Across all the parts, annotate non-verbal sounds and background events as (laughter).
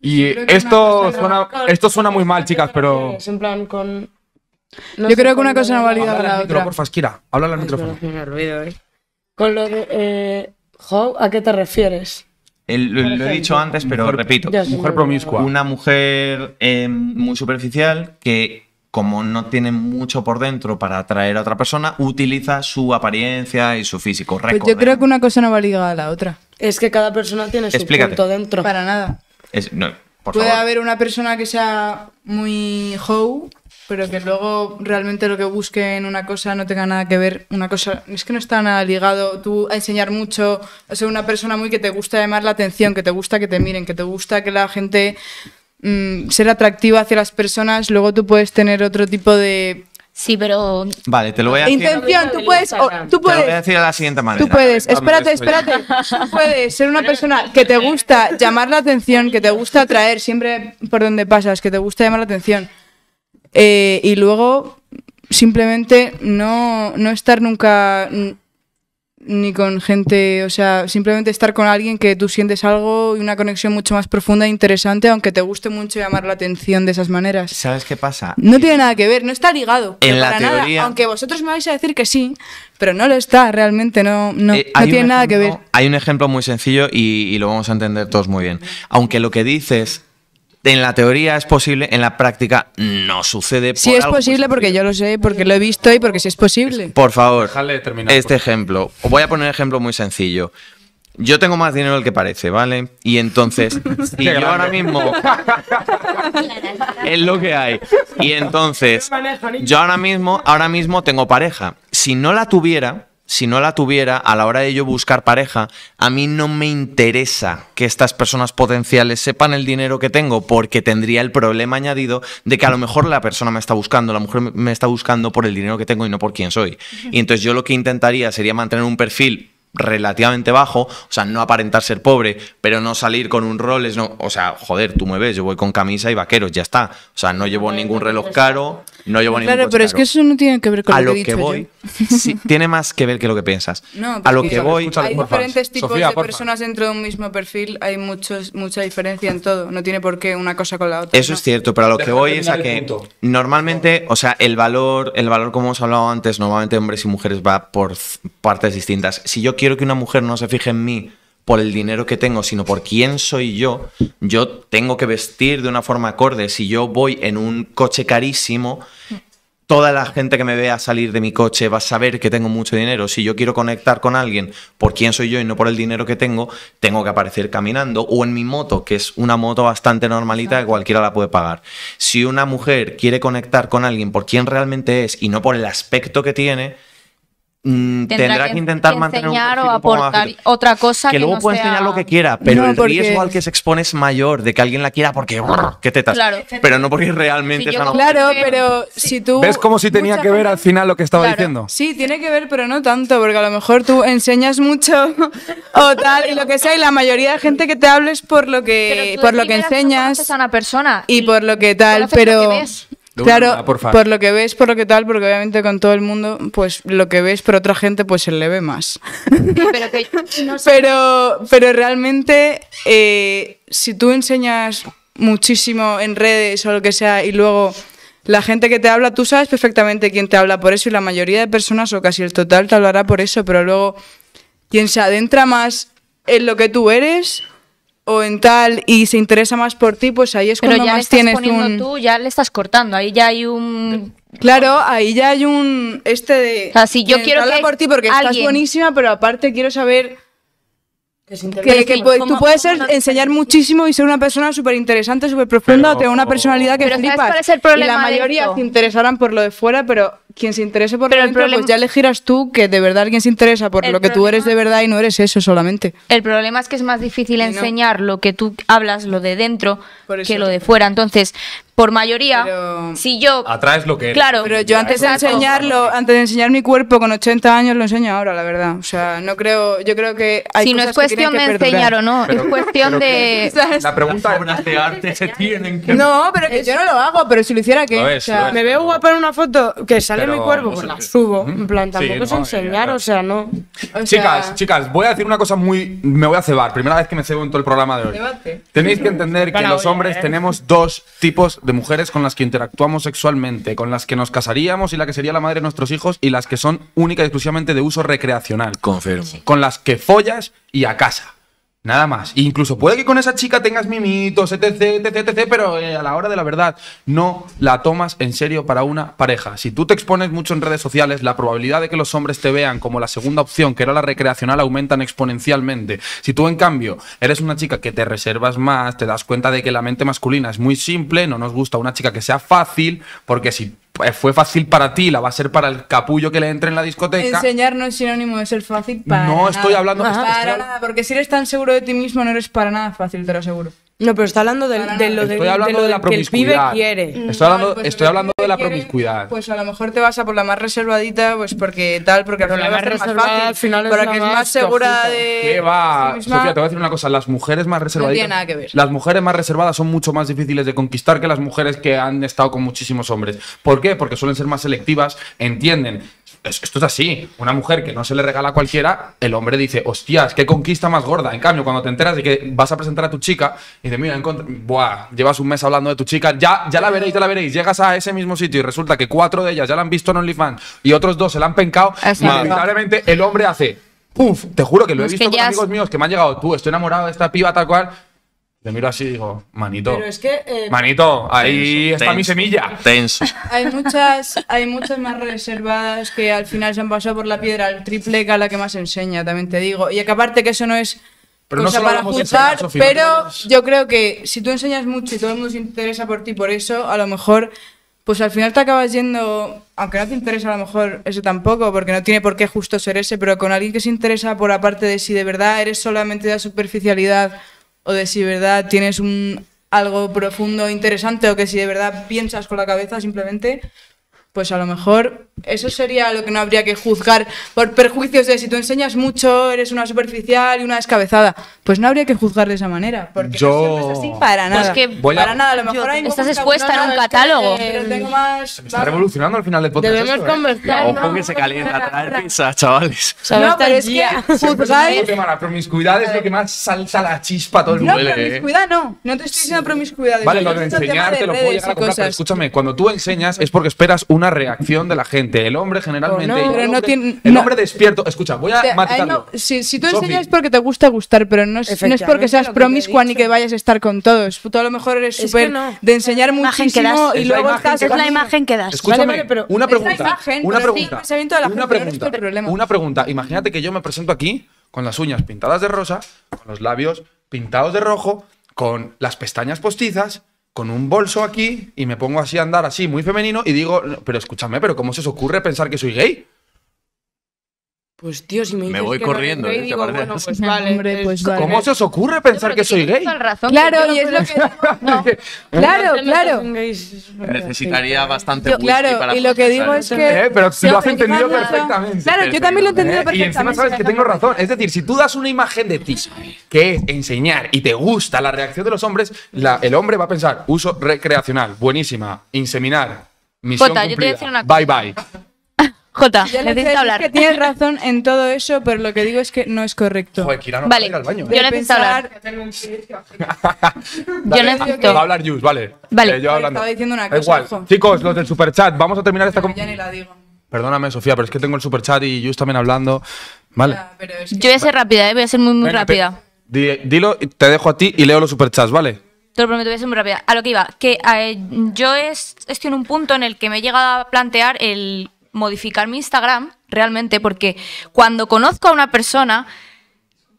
Y esto suena, esto suena muy mal, chicas, pero... con... Yo creo que una cosa no valida a la otra. micro, por porfa, Habla al micrófono. Eh. Con lo de... eh, how, ¿a qué te refieres? lo, he dicho antes, pero repito. Mujer promiscua. Una mujer eh, muy superficial que, como no tiene mucho por dentro para atraer a otra persona, utiliza su apariencia y su físico. Pues yo creo que una cosa no valida a la otra. Es que cada persona tiene su punto dentro. Para nada. Puede haber una persona que sea muy how, pero que luego realmente lo que busque en una cosa no tenga nada que ver. Una cosa es que no está nada ligado. Tú a enseñar mucho, a ser una persona muy que te gusta llamar la atención, que te gusta que te miren, que te gusta que la gente mm, ser atractiva hacia las personas. Luego tú puedes tener otro tipo de Sí, pero. Vale, te lo voy a decir. Intención, tú puedes. tú puedes te lo voy a decir la siguiente manera. Tú puedes, espérate, espérate. Tú puedes ser una persona que te gusta llamar la atención, que te gusta atraer siempre por donde pasas, que te gusta llamar la atención. Eh, y luego simplemente no, no estar nunca ni con gente, o sea, simplemente estar con alguien que tú sientes algo y una conexión mucho más profunda e interesante, aunque te guste mucho llamar la atención de esas maneras. ¿Sabes qué pasa? No tiene nada que ver, no está ligado. En la teoría... Nada, aunque vosotros me vais a decir que sí, pero no lo está, realmente no, no, eh, tiene nada que ver. Hay un ejemplo muy sencillo y lo vamos a entender todos muy bien. Aunque lo que dices en la teoría es posible, en la práctica no sucede. Si sí es posible, porque yo lo sé, porque lo he visto y porque sí es posible. Por favor, este ejemplo. Os voy a poner un ejemplo muy sencillo. Yo tengo más dinero del que parece, ¿vale? Y entonces, (laughs) y yo ahora mismo. (laughs) es lo que hay. Y entonces, yo ahora mismo, ahora mismo tengo pareja. Si no la tuviera, si no la tuviera, a la hora de yo buscar pareja, a mí no me interesa que estas personas potenciales sepan el dinero que tengo, porque tendría el problema añadido de que a lo mejor la persona me está buscando, la mujer me está buscando por el dinero que tengo y no por quién soy. Y entonces yo lo que intentaría sería mantener un perfil relativamente bajo, o sea, no aparentar ser pobre, pero no salir con un Rolex, no, o sea, joder, tú me ves, yo voy con camisa y vaqueros, ya está. O sea, no llevo ningún reloj caro, no llevo ningún Claro, pero es que eso no tiene que ver con a lo, que, voy. (laughs) tiene más que ver que lo que piensas. No, a lo que voy, hay diferentes tipos de personas dentro de un mismo perfil, hay muchos mucha diferencia en todo, no tiene por qué una cosa con la otra. Eso es cierto, pero a lo que voy es a que normalmente, o sea, el valor, el valor como hemos hablado antes, normalmente hombres y mujeres va por partes distintas. Si yo quiero que una mujer no se fije en mí por el dinero que tengo, sino por quién soy yo, yo tengo que vestir de una forma acorde. Si yo voy en un coche carísimo, toda la gente que me vea salir de mi coche va a saber que tengo mucho dinero. Si yo quiero conectar con alguien por quién soy yo y no por el dinero que tengo, tengo que aparecer caminando o en mi moto, que es una moto bastante normalita que cualquiera la puede pagar. Si una mujer quiere conectar con alguien por quién realmente es y no por el aspecto que tiene, Mm, tendrá, que, intentar mantener o aportar otra cosa que, luego no puede enseñar lo que quiera pero el riesgo al que se expone es mayor de que alguien la quiera porque qué tetas pero no porque realmente es claro pero si tú ves como si tenía que ver al final lo que estaba diciendo sí tiene que ver pero no tanto porque a lo mejor tú enseñas mucho (laughs) o tal y lo que sea y la mayoría de gente que te hables por lo que por lo que enseñas una persona y, por lo que tal pero claro, por, lo que ves, por lo que tal, porque obviamente con todo el mundo, pues lo que ves, por otra gente, pues se le ve más. (laughs) pero, pero, realmente, eh, si tú enseñas muchísimo en redes o lo que sea, y luego la gente que te habla, tú sabes perfectamente quién te habla por eso, y la mayoría de personas, o casi el total, te hablará por eso, pero luego quien se adentra más en lo que tú eres, o en tal y se interesa más por ti, pues ahí es cuando más tienes un... tú, ya le estás cortando, ahí ya hay un... Claro, ahí ya hay un este de. yo eh, quiero por ti porque estás buenísima, pero aparte quiero saber que, tú puedes enseñar muchísimo y ser una persona súper interesante, súper profunda, o tener una personalidad que flipas. y la mayoría se interesarán por lo de fuera, pero quien se interese por pero dentro, el pues problema... pues ya elegirás tú que de verdad alguien se interesa por lo que tú eres de verdad y no eres eso solamente. El problema es que es más difícil enseñar lo que tú hablas, lo de dentro, que lo de fuera. Entonces, por mayoría, si yo... Atraes lo que Claro. Pero yo antes de, enseñarlo, antes de enseñar mi cuerpo con 80 años, lo enseño ahora, la verdad. O sea, no creo... Yo creo que hay Si no es cuestión de enseñar o no, es cuestión de... La pregunta... unas de arte se tienen que... No, pero que yo no lo hago, pero si lo hiciera, ¿qué? me veo guapa en una foto que sale en mi cuerpo, pues la subo. En plan, tampoco es enseñar, o sea, no. chicas, chicas, voy a decir una cosa muy. Me voy a cebar. Primera vez que me cebo en todo el programa de hoy. Tenéis que entender que los hombres tenemos dos tipos de mujeres con las que interactuamos sexualmente: con las que nos casaríamos y la que sería la madre de nuestros hijos, y las que son única y exclusivamente de uso recreacional. Confirmo. Con las que follas y a casa. Nada más. Incluso puede que con esa chica tengas mimitos, etc, etc, etc, pero eh, a la hora de la verdad no la tomas en serio para una pareja. Si tú te expones mucho en redes sociales, la probabilidad de que los hombres te vean como la segunda opción, que era la recreacional, aumentan exponencialmente. Si tú, en cambio, eres una chica que te reservas más, te das cuenta de que la mente masculina es muy simple, no nos gusta una chica que sea fácil, porque si eh, fue fácil para ti, la va a ser para el capullo que le entre en la discoteca. Enseñar no es sinónimo de ser fácil para. No estoy hablando. Para nada, porque si eres tan seguro de ti mismo no eres para nada fácil, te lo aseguro. No, pero está hablando de, lo de, la promiscuidad. el pibe quiere. Estoy mm, pues hablando, de la promiscuidad. Pues a lo mejor te vas a por la más reservadita, pues porque tal, porque al final más fácil. Al final es es más, segura de. ¿Qué va? te voy a decir una cosa. Las mujeres más reservaditas. Las mujeres más reservadas son mucho más difíciles de conquistar que las mujeres que han estado con muchísimos hombres. ¿Por qué? Porque suelen ser más selectivas, entienden esto es así. Una mujer que no se le regala a cualquiera, el hombre dice, hostias, qué conquista más gorda. En cambio, cuando te enteras de que vas a presentar a tu chica, y dices, mira, buah, llevas un mes hablando de tu chica, ya, ya la veréis, ya la veréis. Llegas a ese mismo sitio y resulta que cuatro de ellas ya la han visto en OnlyFans y otros dos se la han pencado. lamentablemente el hombre hace, te juro que lo he visto con amigos míos que me han llegado, tú, estoy enamorado de esta piba tal cual le miro así y digo, manito. Pero es que. Eh, manito, ahí está mi semilla. Tenso. (laughs) Hay muchas, hay muchas más reservadas que al final se han pasado por la piedra. El triple que a la que más enseña, también te digo. Y aparte que eso no es cosa para juzgar, pero yo creo que si tú enseñas mucho y todo el mundo se interesa por ti por eso, a lo mejor. Pues al final te acabas yendo, aunque no te interesa a lo mejor eso tampoco, porque no tiene por qué justo ser ese, pero con alguien que se interesa por aparte de si de verdad eres solamente de la superficialidad o de si de verdad tienes un, algo profundo, interesante, o que si de verdad piensas con la cabeza simplemente, pues a lo mejor eso sería lo que no habría que juzgar por perjuicios de si tú enseñas mucho, eres una superficial y una descabezada. Pues no habría que juzgar de esa manera, porque yo... no para pues nada. Pues que para a... nada, a lo mejor hay Estás expuesta en un catálogo. Que, tengo más, se me está revolucionando al final del podcast. Debemos ¿eh? conversar. Ojo que se calienta, (laughs) traer pizza, chavales. No, pero es que (laughs) juzgáis... La promiscuidad es lo que más salta la chispa a todo el mundo. No, promiscuidad no. No te estoy diciendo promiscuidad. Vale, lo de enseñarte lo puedo llegar a comprar, pero escúchame, cuando tú enseñas es porque esperas un una reacción de la gente. El hombre generalmente. Pues el, hombre, despierto. Escucha, voy a matizarlo. Si, si, tú enseñas porque te gusta gustar, pero no es, porque seas promiscua ni que vayas a estar con todos. Tú a lo mejor eres súper de enseñar muchísimo y luego estás. Es la imagen que das. Escúchame, una Una pregunta. Una pregunta. Una pregunta. Imagínate que yo me presento aquí con las uñas pintadas de rosa, con los labios pintados de rojo, con las pestañas postizas con un bolso aquí y me pongo así a andar así, muy femenino, y digo, pero escúchame, pero ¿cómo se os ocurre pensar que soy gay? Pues Dios si me voy corriendo, ¿Cómo se os ocurre pensar que soy gay? Claro, (laughs) Claro, Necesitaría bastante Yo- claro, y lo que digo es que- eh, Pero tú lo has entendido perfectamente. Claro, yo también lo he entendido perfectamente. Eh, y perfectamente. sabes que tengo razón. Es decir, si tú das una imagen de ti que es enseñar y te gusta la reacción de los hombres, la- el hombre va a pensar, uso recreacional, buenísima, inseminar, misión Jota, yo te cumplida, una bye bye. Jota, necesito hablar. que tienes razón en todo eso, pero lo que digo es que no es correcto. Kira no vale. ir al baño. Yo necesito hablar. (laughs) yo necesito. Va a hablar Jus, vale. Vale. Eh, yo Estaba diciendo una cosa. Chicos, los del superchat, vamos a terminar esta. Perdóname, Sofía, pero es que tengo el superchat y Jus también hablando. Vale. Yo voy a ser rápida, ¿eh? voy a ser muy, muy rápida. Dilo, te dejo a ti y leo los superchats, ¿vale? Te lo prometo, voy a ser muy rápida. A lo que iba, que eh, yo es, estoy en un punto en el que me he llegado a plantear el modificar mi Instagram realmente porque cuando conozco a una persona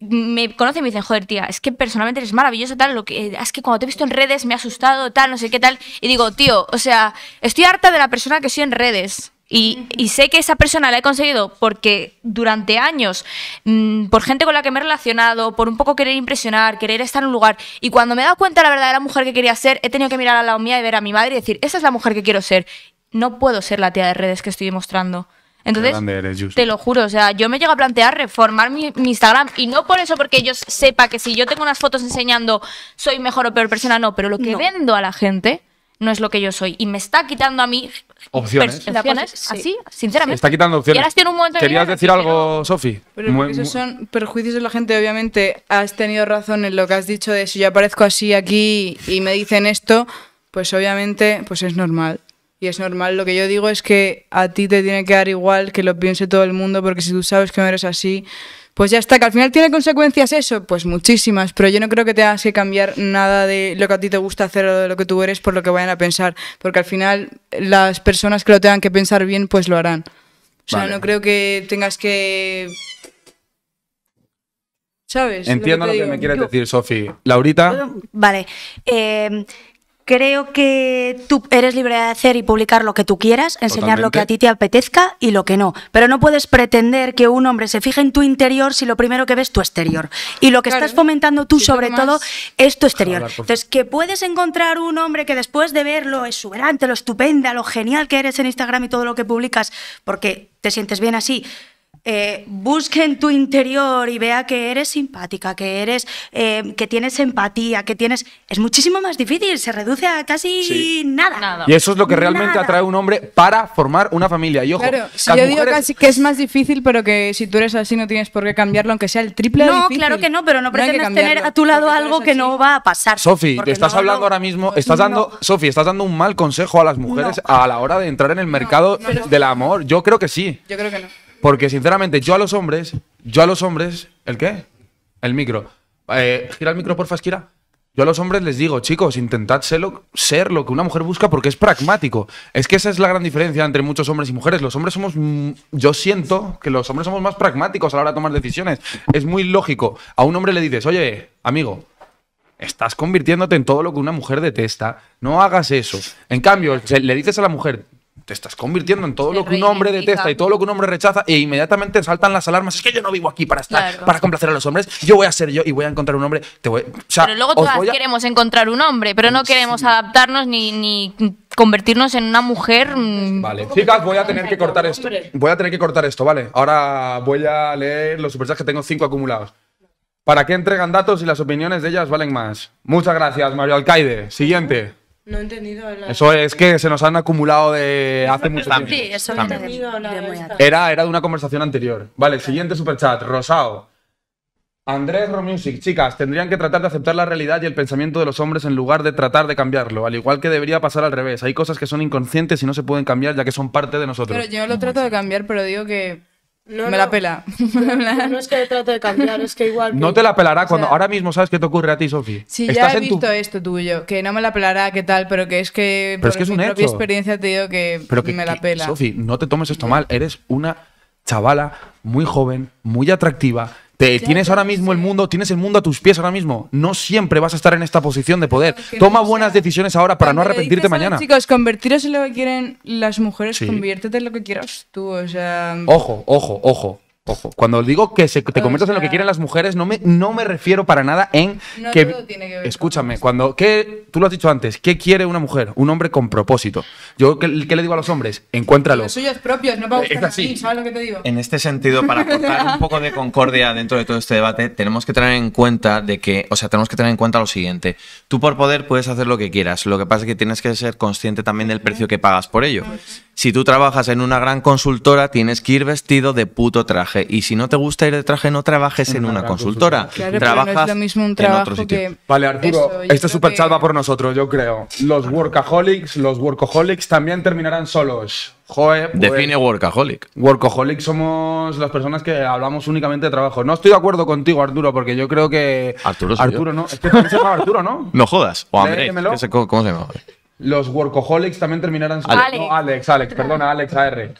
me conocen y me dicen, joder, tía, es que personalmente eres maravilloso, tal, lo que, eh, es que cuando te he visto en redes me ha asustado, tal, no sé qué tal. Y digo, tío, o sea, estoy harta de la persona que soy en redes. Y, sé que esa persona la he conseguido porque durante años, mm, por gente con la que me he relacionado, por un poco querer impresionar, querer estar en un lugar, y cuando me he dado cuenta de la mujer que quería ser, he tenido que mirar a la mía y ver a mi madre y decir, esa es la mujer que quiero ser no puedo ser la tía de redes que estoy demostrando. Entonces, te lo juro, o sea, yo me llego a plantear reformar mi, Instagram y no por eso porque yo sepa que si yo tengo unas fotos enseñando soy mejor o peor persona, no, pero lo que vendo a la gente no es lo que yo soy y me está quitando a mí opciones, así, sinceramente. Está quitando opciones. Querías decir algo, Sofi. esos son perjuicios de la gente, obviamente. Has tenido razón en lo que has dicho de si yo aparezco así aquí y me dicen esto, pues obviamente pues es normal. Y es normal, lo que yo digo es que a ti te tiene que dar igual que lo piense todo el mundo, porque si tú sabes que no eres así, pues ya está, que al final tiene consecuencias eso, pues muchísimas, pero yo no creo que tengas que cambiar nada de lo que a ti te gusta hacer o de lo que tú eres por lo que vayan a pensar, porque al final las personas que lo tengan que pensar bien, pues lo harán. O sea, no creo que tengas que... ¿Sabes? Entiendo lo que, me quieres decir, Sofi. Laurita. Vale. Eh, Creo que tú eres libre de hacer y publicar lo que tú quieras, enseñar lo que a ti te apetezca y lo que no. Pero no puedes pretender que un hombre se fije en tu interior si lo primero que ves es tu exterior. Y lo que estás fomentando tú, sobre todo, es tu exterior. Entonces, que puedes encontrar un hombre que después de ver lo exuberante, lo estupenda, lo genial que eres en Instagram y todo lo que publicas, porque te sientes bien así, eh, busque en tu interior y vea que eres simpática, que eres, eh, que tienes empatía, que tienes. Es muchísimo más difícil, se reduce a casi nada. Y eso es lo que realmente atrae a un hombre para formar una familia. yo digo que es más difícil, pero que si tú eres así no tienes por qué cambiarlo, aunque sea el triple. No, claro que no, pero no, pretendes tener a tu lado algo que no va a pasar. Sofi, estás hablando ahora mismo, estás dando, Sofi, estás dando un mal consejo a las mujeres a la hora de entrar en el mercado del amor. Yo creo que sí. Yo creo que no. Porque sinceramente, yo a los hombres, yo a los hombres, ¿el qué? El micro. Eh, gira el micro, porfa, Esquira. Yo a los hombres les digo, chicos, intentad ser lo que una mujer busca porque es pragmático. Es que esa es la gran diferencia entre muchos hombres y mujeres. Los hombres somos, mm, yo siento que los hombres somos más pragmáticos a la hora de tomar decisiones. Es muy lógico. A un hombre le dices, oye, amigo, estás convirtiéndote en todo lo que una mujer detesta. No hagas eso. En cambio, le dices a la mujer, te estás convirtiendo en todo lo que un hombre detesta y todo lo que un hombre rechaza e inmediatamente saltan las alarmas. Es que yo no vivo aquí para estar, para complacer a los hombres. Yo voy a ser yo y voy a encontrar un hombre. pero luego todas queremos encontrar un hombre, pero no queremos adaptarnos ni, convertirnos en una mujer. Mm. Vale, chicas, voy a tener que cortar esto. Voy a tener que cortar esto, vale. Ahora voy a leer los superchats que tengo cinco acumulados. ¿Para qué entregan datos y las opiniones de ellas valen más? Muchas gracias, Mario Alcaide. Siguiente. No he entendido Eso es que se nos han acumulado de hace mucho tiempo. Sí, eso no he entendido Era, era de una conversación anterior. Vale, siguiente superchat. Rosao. Andrés Romusic, chicas, tendrían que tratar de aceptar la realidad y el pensamiento de los hombres en lugar de tratar de cambiarlo, al igual que debería pasar al revés. Hay cosas que son inconscientes y no se pueden cambiar ya que son parte de nosotros. Pero yo lo trato de cambiar, pero digo que no, me la pela. (laughs) No, es que trate de cambiar, es que igual. No te la pelará cuando. ahora mismo sabes qué te ocurre a ti, Sofi. Sí, si ya he visto esto tuyo, que no me la pelará, qué tal, pero que es que. Pero es que es mi propia experiencia te digo que, pero que me la pela. Sofi, no te tomes esto mal. Eres una chavala muy joven, muy atractiva, te, tienes ahora mismo el mundo, tienes el mundo a tus pies ahora mismo. No siempre vas a estar en esta posición de poder. Toma buenas decisiones ahora para no arrepentirte mañana. chicos, convertiros en lo que quieren las mujeres, conviértete en lo que quieras tú. Ojo, ojo, ojo. Ojo, cuando digo que se, te conviertas en lo que quieren las mujeres, no me, no me refiero para nada en no que, todo tiene que ver escúchame, cuando ¿qué, tú lo has dicho antes, ¿qué quiere una mujer? Un hombre con propósito. Yo ¿qué, le digo a los hombres? Encuéntralo. Los suyos propios, no para buscar ¿sabes lo que te digo? En este sentido, para aportar un poco de concordia dentro de todo este debate, tenemos que tener en cuenta de que, o sea, tenemos que tener en cuenta lo siguiente. Tú por poder puedes hacer lo que quieras, lo que pasa es que tienes que ser consciente también del precio que pagas por ello. Pues. Si tú trabajas en una gran consultora, tienes que ir vestido de puto traje. Y si no te gusta ir de traje, no trabajes en, una, consultora. Claro, trabajas es lo mismo en otro sitio. vale, Arturo, este super por nosotros, yo creo. Los workaholics, los workaholics también terminarán solos. Pues, Define workaholic. Workaholic somos las personas que hablamos únicamente de trabajo. No estoy de acuerdo contigo, Arturo, porque yo creo que. Arturo, Arturo, no. Es que se llama Arturo, ¿no? No jodas. ¿Cómo se llama? los workaholics también terminarán su... Alex. Alex, perdona, Alex AR.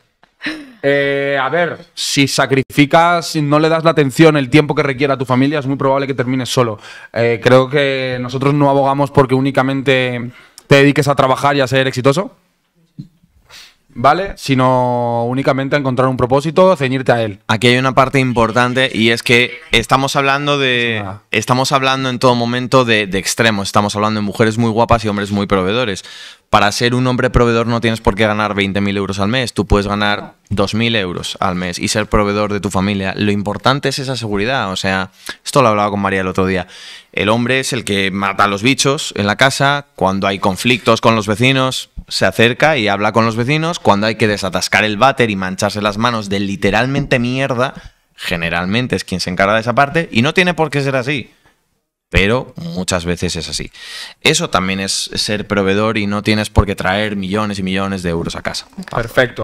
Eh, a ver, si sacrificas, si no le das la atención, el tiempo que requiera a tu familia, es muy probable que termines solo. Eh, creo que nosotros no abogamos porque únicamente te dediques a trabajar y a ser exitoso. ¿vale? Sino únicamente encontrar un propósito, ceñirte a él. Aquí hay una parte importante y es que estamos hablando de. Estamos hablando en todo momento de extremos. Estamos hablando de mujeres muy guapas y hombres muy proveedores para ser un hombre proveedor no tienes por qué ganar 20.000 euros al mes, tú puedes ganar 2.000 euros al mes y ser proveedor de tu familia. Lo importante es esa seguridad, o sea, esto lo hablaba con María el otro día. El hombre es el que mata a los bichos en la casa, cuando hay conflictos con los vecinos, se acerca y habla con los vecinos, cuando hay que desatascar el váter y mancharse las manos de literalmente mierda, generalmente es quien se encarga de esa parte y no tiene por qué ser así pero muchas veces es así. Eso también es ser proveedor y no tienes por qué traer millones y millones de euros a casa. Perfecto.